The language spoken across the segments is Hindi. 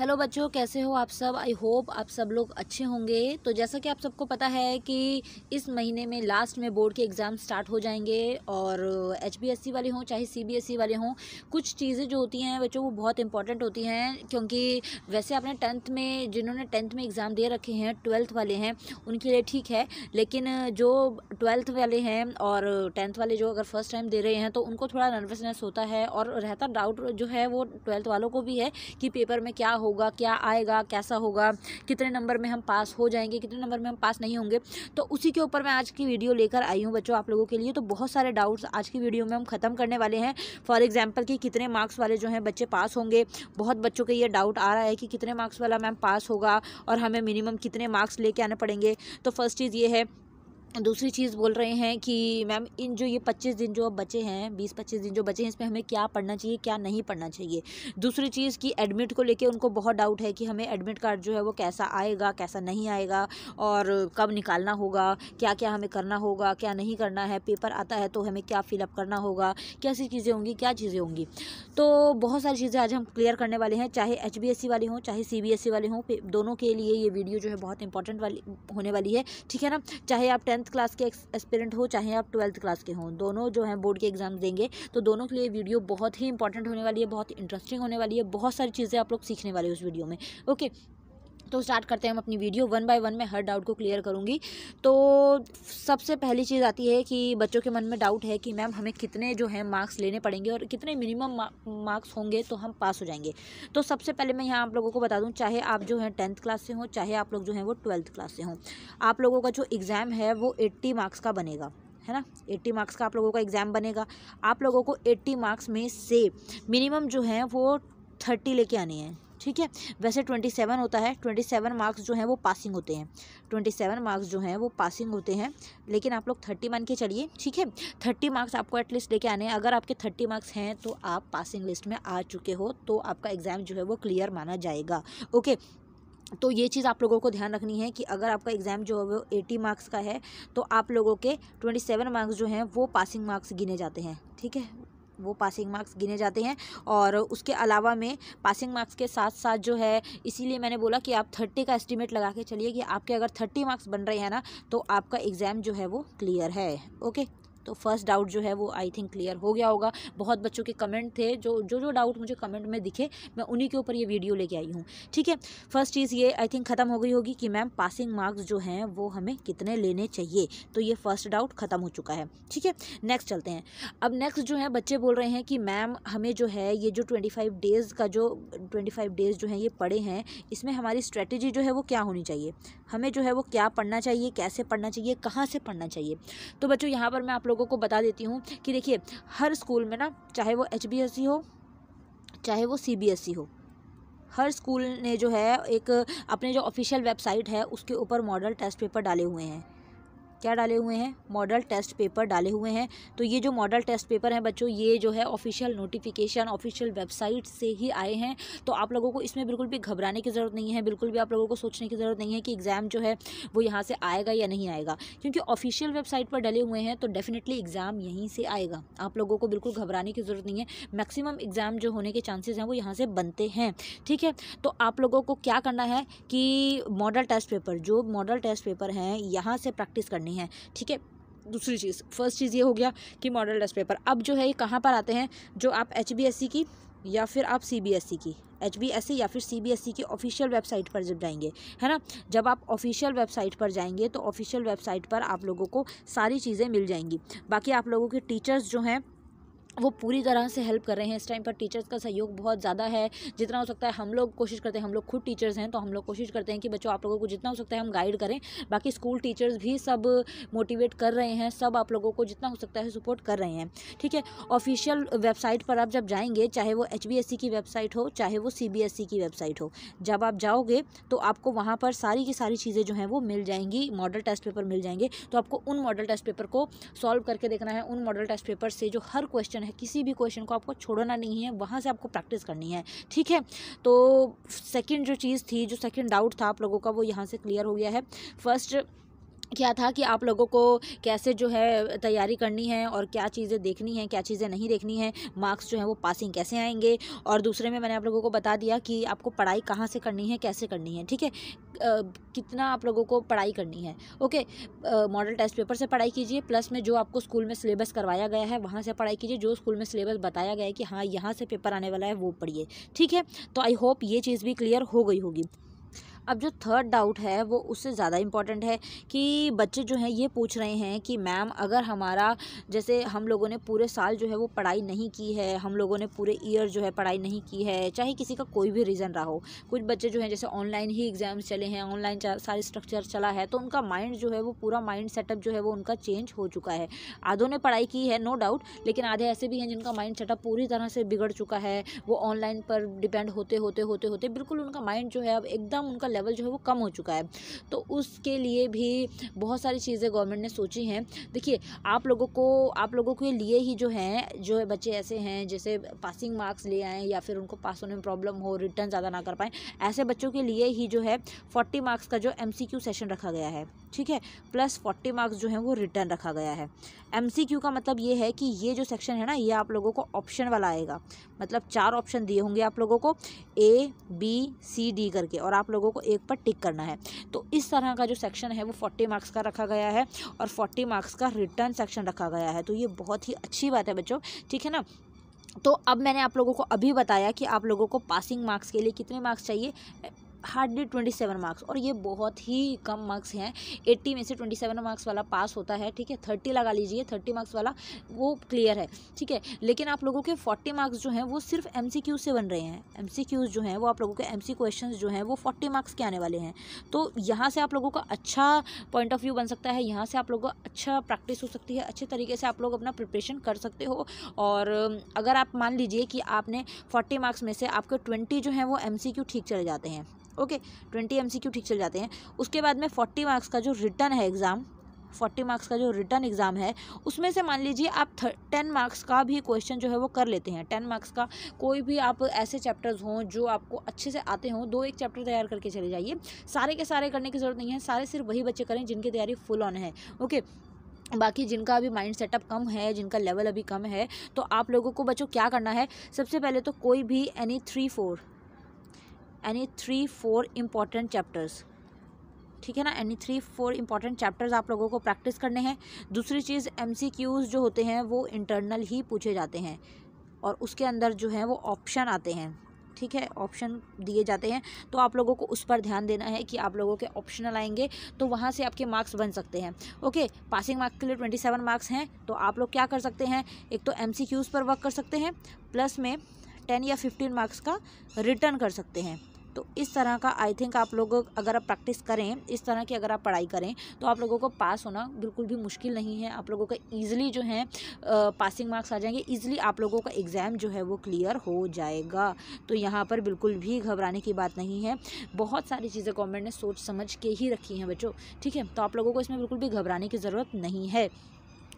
हेलो बच्चों कैसे हो आप सब आई होप आप सब लोग अच्छे होंगे तो जैसा कि आप सबको पता है कि इस महीने में लास्ट में बोर्ड के एग्ज़ाम स्टार्ट हो जाएंगे और एचबीएससी वाले हों चाहे सीबीएसई वाले हों कुछ चीज़ें जो होती हैं बच्चों वो बहुत इंपॉर्टेंट होती हैं क्योंकि वैसे आपने टेंथ में जिन्होंने टेंथ में एग्ज़ाम दे रखे हैं ट्वेल्थ वाले हैं उनके लिए ठीक है लेकिन जो ट्वेल्थ वाले हैं और टेंथ वाले जो अगर फर्स्ट टाइम दे रहे हैं तो उनको थोड़ा नर्वसनेस होता है और रहता डाउट जो है वो ट्वेल्थ वालों को भी है कि पेपर में क्या हो होगा क्या आएगा कैसा होगा कितने नंबर में हम पास हो जाएंगे कितने नंबर में हम पास नहीं होंगे तो उसी के ऊपर मैं आज की वीडियो लेकर आई हूँ बच्चों आप लोगों के लिए तो बहुत सारे डाउट्स आज की वीडियो में हम ख़त्म करने वाले हैं फॉर एग्ज़ाम्पल कि कितने मार्क्स वाले जो हैं बच्चे पास होंगे बहुत बच्चों के ये डाउट आ रहा है कि कितने मार्क्स वाला मैम पास होगा और हमें मिनिमम कितने मार्क्स लेके आने पड़ेंगे तो फर्स्ट चीज़ ये है दूसरी चीज़ बोल रहे हैं कि मैम इन जो ये पच्चीस दिन जो अब बचे हैं बीस पच्चीस दिन जो बचे हैं इसमें हमें क्या पढ़ना चाहिए क्या नहीं पढ़ना चाहिए दूसरी चीज़ कि एडमिट को लेके उनको बहुत डाउट है कि हमें एडमिट कार्ड जो है वो कैसा आएगा कैसा नहीं आएगा और कब निकालना होगा क्या क्या हमें करना होगा क्या नहीं करना है पेपर आता है तो हमें क्या फिलअप करना होगा कैसी चीज़ें होंगी क्या चीज़ें होंगी तो बहुत सारी चीज़ें आज हम क्लियर करने वाले हैं चाहे एच वाले हों चाहे सी वाले हों दोनों के लिए ये वीडियो जो है बहुत इंपॉर्टेंट वाली होने वाली है ठीक है ना चाहे आप टेंथ टेंथ क्लास के एक्सपेरेंट हो चाहे आप ट्वेल्थ क्लास के हों दोनों जो हैं बोर्ड के एग्ज़ाम देंगे तो दोनों के लिए वीडियो बहुत ही इंपॉर्टेंट होने वाली है बहुत इंटरेस्टिंग होने वाली है बहुत सारी चीज़ें आप लोग सीखने वाले हैं उस वीडियो में ओके तो स्टार्ट करते हैं हम अपनी वीडियो वन बाय वन में हर डाउट को क्लियर करूँगी तो सबसे पहली चीज़ आती है कि बच्चों के मन में डाउट है कि मैम हमें कितने जो है मार्क्स लेने पड़ेंगे और कितने मिनिमम मार्क्स होंगे तो हम पास हो जाएंगे तो सबसे पहले मैं यहाँ आप लोगों को बता दूँ चाहे आप जो है टेंथ क्लास से हों चाहे आप लोग जो हैं वो ट्वेल्थ क्लास से हों आप लोगों का जो एग्ज़ाम है वो एट्टी मार्क्स का बनेगा है ना एट्टी मार्क्स का आप लोगों का एग्ज़ाम बनेगा आप लोगों को एट्टी मार्क्स में से मिनिमम जो है वो थर्टी लेके आने हैं ठीक है वैसे ट्वेंटी सेवन होता है ट्वेंटी सेवन मार्क्स जो हैं वो पासिंग होते हैं ट्वेंटी सेवन मार्क्स जो हैं वो पासिंग होते हैं लेकिन आप लोग थर्टी मान के चलिए ठीक है थर्टी मार्क्स आपको एटलीस्ट लेके आने हैं अगर आपके थर्टी मार्क्स हैं तो आप पासिंग लिस्ट में आ चुके हो तो आपका एग्ज़ाम जो है वो क्लियर माना जाएगा ओके तो ये चीज़ आप लोगों को ध्यान रखनी है कि अगर आपका एग्ज़ाम जो है वो एटी मार्क्स का है तो आप लोगों के ट्वेंटी सेवन मार्क्स जो हैं वो पासिंग मार्क्स गिने जाते हैं ठीक है वो पासिंग मार्क्स गिने जाते हैं और उसके अलावा में पासिंग मार्क्स के साथ साथ जो है इसीलिए मैंने बोला कि आप थर्टी का एस्टिमेट लगा के चलिए कि आपके अगर थर्टी मार्क्स बन रहे हैं ना तो आपका एग्ज़ाम जो है वो क्लियर है ओके तो फर्स्ट डाउट जो है वो आई थिंक क्लियर हो गया होगा बहुत बच्चों के कमेंट थे जो जो जो डाउट मुझे कमेंट में दिखे मैं उन्हीं के ऊपर ये वीडियो लेके आई हूँ ठीक है फर्स्ट चीज़ ये आई थिंक ख़त्म हो गई होगी कि मैम पासिंग मार्क्स जो हैं वो हमें कितने लेने चाहिए तो ये फर्स्ट डाउट ख़त्म हो चुका है ठीक है नेक्स्ट चलते हैं अब नेक्स्ट जो है बच्चे बोल रहे हैं कि मैम हमें जो है ये जो ट्वेंटी फाइव डेज़ का जो ट्वेंटी फाइव डेज़ जो है ये पढ़े हैं इसमें हमारी स्ट्रेटेजी जो है वो क्या होनी चाहिए हमें जो है वो क्या पढ़ना चाहिए कैसे पढ़ना चाहिए कहाँ से पढ़ना चाहिए तो बच्चों यहाँ पर मैं आप लोगों लोगों को बता देती हूँ कि देखिए हर स्कूल में ना चाहे वो एच हो चाहे वो सी हो हर स्कूल ने जो है एक अपने जो ऑफिशियल वेबसाइट है उसके ऊपर मॉडल टेस्ट पेपर डाले हुए हैं क्या डाले हुए हैं मॉडल टेस्ट पेपर डाले हुए हैं तो ये जो मॉडल टेस्ट पेपर हैं बच्चों ये जो है ऑफिशियल नोटिफिकेशन ऑफिशियल वेबसाइट से ही आए हैं तो आप लोगों को इसमें बिल्कुल भी घबराने की ज़रूरत नहीं है बिल्कुल भी आप लोगों को सोचने की ज़रूरत नहीं है कि एग्ज़ाम जो है वो यहाँ से आएगा या नहीं आएगा क्योंकि ऑफिशियल वेबसाइट पर डले हुए हैं तो डेफिनेटली एग्ज़ाम यहीं से आएगा आप लोगों को बिल्कुल घबराने की ज़रूरत नहीं है मैक्सिमम एग्ज़ाम जो होने के चांसेज़ हैं वो यहाँ से बनते हैं ठीक है तो आप लोगों को क्या करना है कि मॉडल टेस्ट पेपर जो मॉडल टेस्ट पेपर हैं यहाँ से प्रैक्टिस करनी करनी है ठीक है दूसरी चीज़ फर्स्ट चीज़ ये हो गया कि मॉडल टेस्ट पेपर अब जो है ये कहाँ पर आते हैं जो आप एच की या फिर आप सी की एच या फिर सी की ऑफिशियल वेबसाइट पर जब जाएंगे है ना जब आप ऑफिशियल वेबसाइट पर जाएंगे तो ऑफिशियल वेबसाइट पर आप लोगों को सारी चीज़ें मिल जाएंगी बाकी आप लोगों के टीचर्स जो हैं वो पूरी तरह से हेल्प कर रहे हैं इस टाइम पर टीचर्स का सहयोग बहुत ज़्यादा है जितना हो सकता है हम लोग कोशिश करते हैं हम लोग खुद टीचर्स हैं तो हम लोग कोशिश करते हैं कि बच्चों आप लोगों को जितना हो सकता है हम गाइड करें बाकी स्कूल टीचर्स भी सब मोटिवेट कर रहे हैं सब आप लोगों को जितना हो सकता है सपोर्ट कर रहे हैं ठीक है ऑफिशियल वेबसाइट पर आप जब जाएंगे चाहे वो एच की वेबसाइट हो चाहे वो सी की वेबसाइट हो जब आप जाओगे तो आपको वहाँ पर सारी की सारी चीज़ें जो हैं वो मिल जाएंगी मॉडल टेस्ट पेपर मिल जाएंगे तो आपको उन मॉडल टेस्ट पेपर को सॉल्व करके देखना है उन मॉडल टेस्ट पेपर से जो हर क्वेश्चन है है किसी भी क्वेश्चन को आपको छोड़ना नहीं है वहाँ से आपको प्रैक्टिस करनी है ठीक है तो सेकेंड जो चीज़ थी जो सेकेंड डाउट था आप लोगों का वो यहाँ से क्लियर हो गया है फर्स्ट क्या था कि आप लोगों को कैसे जो है तैयारी करनी है और क्या चीज़ें देखनी है क्या चीज़ें नहीं देखनी है मार्क्स जो है वो पासिंग कैसे आएंगे और दूसरे में मैंने आप लोगों को बता दिया कि आपको पढ़ाई कहाँ से करनी है कैसे करनी है ठीक है कितना आप लोगों को पढ़ाई करनी है ओके मॉडल टेस्ट पेपर से पढ़ाई कीजिए प्लस में जो आपको स्कूल में सिलेबस करवाया गया है वहाँ से पढ़ाई कीजिए जो स्कूल में सिलेबस बताया गया है कि हाँ यहाँ से पेपर आने वाला है वो पढ़िए ठीक है तो आई होप ये चीज़ भी क्लियर हो गई होगी अब जो थर्ड डाउट है वो उससे ज़्यादा इम्पॉर्टेंट है कि बच्चे जो हैं ये पूछ रहे हैं कि मैम अगर हमारा जैसे हम लोगों ने पूरे साल जो है वो पढ़ाई नहीं की है हम लोगों ने पूरे ईयर जो है पढ़ाई नहीं की है चाहे किसी का कोई भी रीज़न रहा हो कुछ बच्चे जो हैं जैसे ऑनलाइन ही एग्ज़ाम्स चले हैं ऑनलाइन सारे स्ट्रक्चर चला है तो उनका माइंड जो है वो पूरा माइंड सेटअप जो है वो उनका चेंज हो चुका है आधों ने पढ़ाई की है नो डाउट लेकिन आधे ऐसे भी हैं जिनका माइंड सेटअप पूरी तरह से बिगड़ चुका है वो ऑनलाइन पर डिपेंड होते होते होते होते बिल्कुल उनका माइंड जो है अब एकदम उनका लेवल जो है वो कम हो चुका है तो उसके लिए भी बहुत सारी चीज़ें गवर्नमेंट ने सोची हैं देखिए आप लोगों को आप लोगों के लिए ही जो हैं जो है बच्चे ऐसे हैं जैसे पासिंग मार्क्स ले आएँ या फिर उनको पास होने में प्रॉब्लम हो रिटर्न ज़्यादा ना कर पाएँ ऐसे बच्चों के लिए ही जो है फोर्टी मार्क्स का जो एम सेशन रखा गया है ठीक है प्लस फोर्टी मार्क्स जो है वो रिटर्न रखा गया है एम का मतलब ये है कि ये जो सेक्शन है ना ये आप लोगों को ऑप्शन वाला आएगा मतलब चार ऑप्शन दिए होंगे आप लोगों को ए बी सी डी करके और आप लोगों को आपको एक पर टिक करना है तो इस तरह का जो सेक्शन है वो फोर्टी मार्क्स का रखा गया है और फोर्टी मार्क्स का रिटर्न सेक्शन रखा गया है तो ये बहुत ही अच्छी बात है बच्चों ठीक है ना तो अब मैंने आप लोगों को अभी बताया कि आप लोगों को पासिंग मार्क्स के लिए कितने मार्क्स चाहिए हार्डली ट्वेंटी सेवन मार्क्स और ये बहुत ही कम मार्क्स हैं एट्टी में से ट्वेंटी सेवन मार्क्स वाला पास होता है ठीक है थर्टी लगा लीजिए थर्टी मार्क्स वाला वो क्लियर है ठीक है लेकिन आप लोगों के फोर्टी मार्क्स जो हैं वो सिर्फ एम से बन रहे हैं एम जो हैं वो आप लोगों के एम क्वेश्चन जो हैं वो फोर्टी मार्क्स के आने वाले हैं तो यहाँ से आप लोगों का अच्छा पॉइंट ऑफ व्यू बन सकता है यहाँ से आप लोगों को अच्छा प्रैक्टिस हो सकती है अच्छे तरीके से आप लोग अपना प्रिपरेशन कर सकते हो और अगर आप मान लीजिए कि आपने फोर्टी मार्क्स में से आपके ट्वेंटी जो हैं वो एम ठीक चले जाते हैं ओके ट्वेंटी एम ठीक चल जाते हैं उसके बाद में फोर्टी मार्क्स का जो रिटर्न है एग्ज़ाम फोर्टी मार्क्स का जो रिटर्न एग्ज़ाम है उसमें से मान लीजिए आप टेन मार्क्स का भी क्वेश्चन जो है वो कर लेते हैं टेन मार्क्स का कोई भी आप ऐसे चैप्टर्स हों जो आपको अच्छे से आते हों दो एक चैप्टर तैयार करके चले जाइए सारे के सारे करने की ज़रूरत नहीं है सारे सिर्फ वही बच्चे करें जिनकी तैयारी फुल ऑन है ओके बाकी जिनका अभी माइंड सेटअप कम है जिनका लेवल अभी कम है तो आप लोगों को बच्चों क्या करना है सबसे पहले तो कोई भी any three four any three four important chapters ठीक है ना any three four important chapters आप लोगों को प्रैक्टिस करने हैं दूसरी चीज़ एम जो होते हैं वो इंटरनल ही पूछे जाते हैं और उसके अंदर जो है वो ऑप्शन आते हैं ठीक है ऑप्शन दिए जाते हैं तो आप लोगों को उस पर ध्यान देना है कि आप लोगों के ऑप्शनल आएंगे तो वहाँ से आपके मार्क्स बन सकते हैं ओके पासिंग मार्क्स के लिए ट्वेंटी सेवन मार्क्स हैं तो आप लोग क्या कर सकते हैं एक तो एम पर वर्क कर सकते हैं प्लस में टेन या फिफ्टीन मार्क्स का रिटर्न कर सकते हैं तो इस तरह का आई थिंक आप लोग अगर आप प्रैक्टिस करें इस तरह की अगर आप पढ़ाई करें तो आप लोगों को पास होना बिल्कुल भी मुश्किल नहीं है आप लोगों का ईजिली जो है पासिंग मार्क्स आ जाएंगे ईजिली आप लोगों का एग्ज़ाम जो है वो क्लियर हो जाएगा तो यहाँ पर बिल्कुल भी घबराने की बात नहीं है बहुत सारी चीज़ें गवर्नमेंट ने सोच समझ के ही रखी हैं बच्चों ठीक है तो आप लोगों को इसमें बिल्कुल भी घबराने की ज़रूरत नहीं है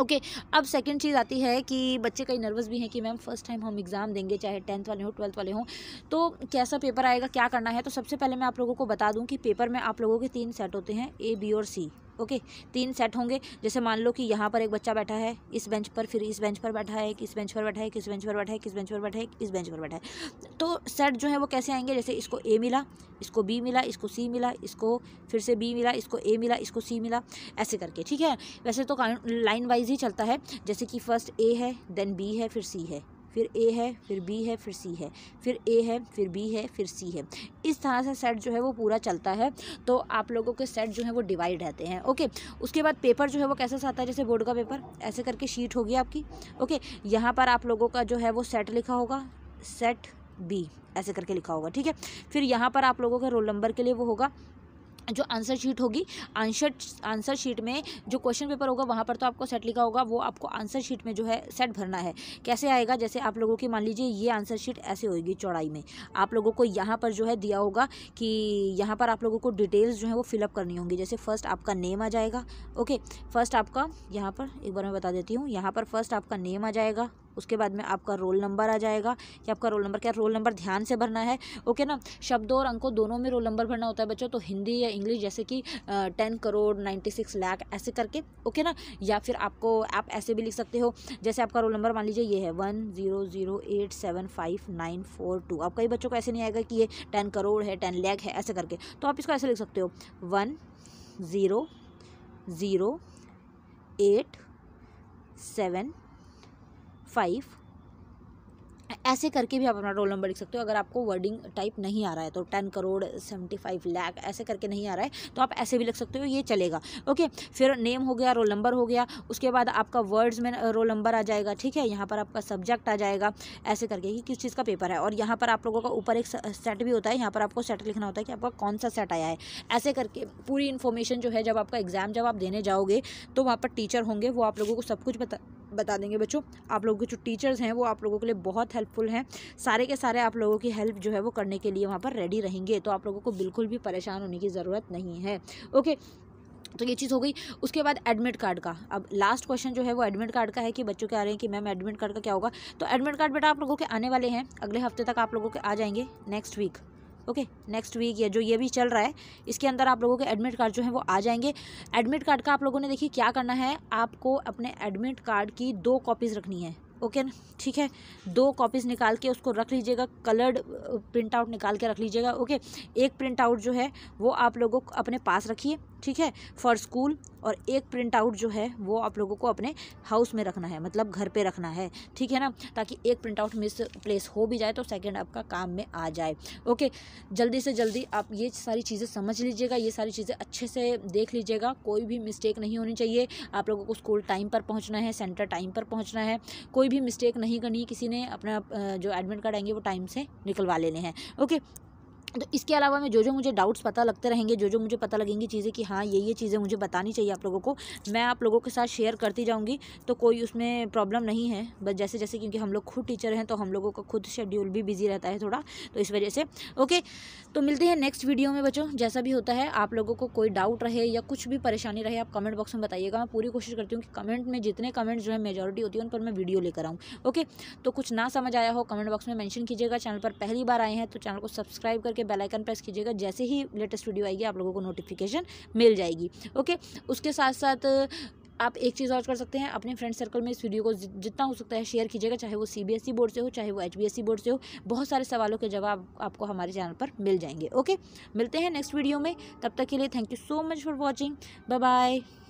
ओके okay, अब सेकंड चीज़ आती है कि बच्चे कई नर्वस भी हैं कि मैम फर्स्ट टाइम हम एग्ज़ाम देंगे चाहे टेंथ वाले हों ट्वेल्थ वाले हों तो कैसा पेपर आएगा क्या करना है तो सबसे पहले मैं आप लोगों को बता दूं कि पेपर में आप लोगों के तीन सेट होते हैं ए बी और सी ओके तीन सेट होंगे जैसे मान लो कि यहाँ पर एक बच्चा बैठा है इस बेंच पर फिर इस बेंच पर बैठा है किस बेंच पर बैठा है किस बेंच पर बैठा है किस बेंच पर बैठा है इस बेंच पर बैठा है तो सेट जो है वो कैसे आएंगे जैसे इसको ए मिला इसको बी मिला इसको सी मिला इसको फिर से बी मिला इसको ए मिला इसको सी मिला ऐसे करके ठीक है वैसे तो लाइन वाइज ही चलता है जैसे कि फर्स्ट ए है देन बी है फिर सी है फिर ए है फिर बी है फिर सी है फिर ए है फिर बी है फिर सी है इस तरह से सेट जो है वो पूरा चलता है तो आप लोगों के सेट जो है वो डिवाइड रहते हैं ओके उसके बाद पेपर जो है वो कैसा सा आता है जैसे बोर्ड का पेपर ऐसे करके शीट होगी आपकी ओके यहाँ पर आप लोगों का जो है वो सेट लिखा होगा सेट बी ऐसे करके लिखा होगा ठीक है फिर यहाँ पर आप लोगों के रोल नंबर के लिए वो होगा जो आंसर शीट होगी आंसर आंसर शीट में जो क्वेश्चन पेपर होगा वहाँ पर तो आपको सेट लिखा होगा वो आपको आंसर शीट में जो है सेट भरना है कैसे आएगा जैसे आप लोगों की मान लीजिए ये आंसर शीट ऐसे होगी चौड़ाई में आप लोगों को यहाँ पर जो है दिया होगा कि यहाँ पर आप लोगों को डिटेल्स जो है वो फिलअप करनी होंगी जैसे फर्स्ट आपका नेम आ जाएगा ओके फर्स्ट आपका यहाँ पर एक बार मैं बता देती हूँ यहाँ पर फर्स्ट आपका नेम आ जाएगा उसके बाद में आपका रोल नंबर आ जाएगा कि आपका रोल नंबर क्या रोल नंबर ध्यान से भरना है ओके ना शब्दों और अंकों दोनों में रोल नंबर भरना होता है बच्चों तो हिंदी या इंग्लिश जैसे कि ten crore ninety six lakh ऐसे करके ओके ना या फिर आपको आप ऐसे भी लिख सकते हो जैसे आपका रोल नंबर मान लीजिए ये है one zero zero eight seven five nine four two आप कई बच्चों को ऐसे नहीं आएगा कि ये टेन करोड़ है टेन लैख है ऐसे करके तो आप इसको ऐसे लिख सकते हो one zero zero eight seven five ऐसे करके भी आप अपना रोल नंबर लिख सकते हो अगर आपको वर्डिंग टाइप नहीं आ रहा है तो ten crore seventy five lakh ऐसे करके नहीं आ रहा है तो आप ऐसे भी लिख सकते हो ये चलेगा ओके फिर नेम हो गया रोल नंबर हो गया उसके बाद आपका वर्ड्स में रोल uh, नंबर आ जाएगा ठीक है यहाँ पर आपका सब्जेक्ट आ जाएगा ऐसे करके कि किस चीज़ का पेपर है और यहाँ पर आप लोगों का ऊपर एक सेट भी होता है यहाँ पर आपको सेट लिखना होता है कि आपका कौन सा सेट आया है ऐसे करके पूरी इन्फॉर्मेशन जो है जब आपका एग्ज़ाम जब आप देने जाओगे तो वहाँ पर टीचर होंगे वो आप लोगों को सब कुछ बता बता देंगे बच्चों आप लोगों के जो टीचर्स हैं वो आप लोगों के लिए बहुत हेल्पफुल हैं सारे के सारे आप लोगों की हेल्प जो है वो करने के लिए वहाँ पर रेडी रहेंगे तो आप लोगों को बिल्कुल भी परेशान होने की ज़रूरत नहीं है ओके तो ये चीज़ हो गई उसके बाद एडमिट कार्ड का अब लास्ट क्वेश्चन जो है वो एडमिट कार्ड का है कि बच्चों के आ रहे हैं कि मैम एडमिट कार्ड का क्या होगा तो एडमिट कार्ड बेटा आप लोगों के आने वाले हैं अगले हफ्ते तक आप लोगों के आ जाएंगे next week okay next week या जो ये भी चल रहा है इसके अंदर आप लोगों के एडमिट कार्ड जो है वो आ जाएंगे एडमिट कार्ड का आप लोगों ने देखिए क्या करना है आपको अपने एडमिट कार्ड की दो कॉपीज़ रखनी है ओके okay, ठीक है दो कॉपीज़ निकाल के उसको रख लीजिएगा कलर्ड प्रिंट आउट निकाल के रख लीजिएगा ओके okay? एक प्रिंट आउट जो है वो आप लोगों अपने पास रखिए ठीक है फॉर स्कूल और एक प्रिंट आउट जो है वो आप लोगों को अपने हाउस में रखना है मतलब घर पे रखना है ठीक है ना ताकि एक प्रिंट आउट मिस प्लेस हो भी जाए तो सेकंड आपका काम में आ जाए ओके जल्दी से जल्दी आप ये सारी चीज़ें समझ लीजिएगा ये सारी चीज़ें अच्छे से देख लीजिएगा कोई भी मिस्टेक नहीं होनी चाहिए आप लोगों को स्कूल टाइम पर पहुँचना है सेंटर टाइम पर पहुँचना है कोई भी मिस्टेक नहीं करनी किसी ने अपना जो एडमिट कार्ड आएंगे वो टाइम से निकलवा लेने हैं ओके तो इसके अलावा मैं जो जो मुझे डाउट्स पता लगते रहेंगे जो जो मुझे पता लगेंगी चीज़ें कि हाँ ये ये चीज़ें मुझे बतानी चाहिए आप लोगों को मैं आप लोगों के साथ शेयर करती जाऊँगी तो कोई उसमें प्रॉब्लम नहीं है बस जैसे जैसे क्योंकि हम लोग खुद टीचर हैं तो हम लोगों का खुद शेड्यूल भी बिजी रहता है थोड़ा तो इस वजह से ओके तो मिलते हैं नेक्स्ट वीडियो में बच्चों जैसा भी होता है आप लोगों को कोई डाउट रहे या कुछ भी परेशानी रहे आप कमेंट बॉक्स में बताइएगा मैं पूरी कोशिश करती हूँ कि कमेंट में जितने कमेंट जो है मेजोरिटी होती है उन पर मैं वीडियो लेकर आऊँ ओके तो कुछ ना समझ आया हो कमेंट बॉक्स में मैंशन कीजिएगा चैनल पर पहली बार आए हैं तो चैनल को सब्सक्राइब करके करके बेलाइकन प्रेस कीजिएगा जैसे ही लेटेस्ट वीडियो आएगी आप लोगों को नोटिफिकेशन मिल जाएगी ओके उसके साथ साथ आप एक चीज़ और कर सकते हैं अपने फ्रेंड सर्कल में इस वीडियो को जितना हो सकता है शेयर कीजिएगा चाहे वो सीबीएसई बोर्ड e से हो चाहे वो एचबीएसई बोर्ड e से हो बहुत सारे सवालों के जवाब आपको हमारे चैनल पर मिल जाएंगे ओके मिलते हैं नेक्स्ट वीडियो में तब तक के लिए thank you so much for watching bye bye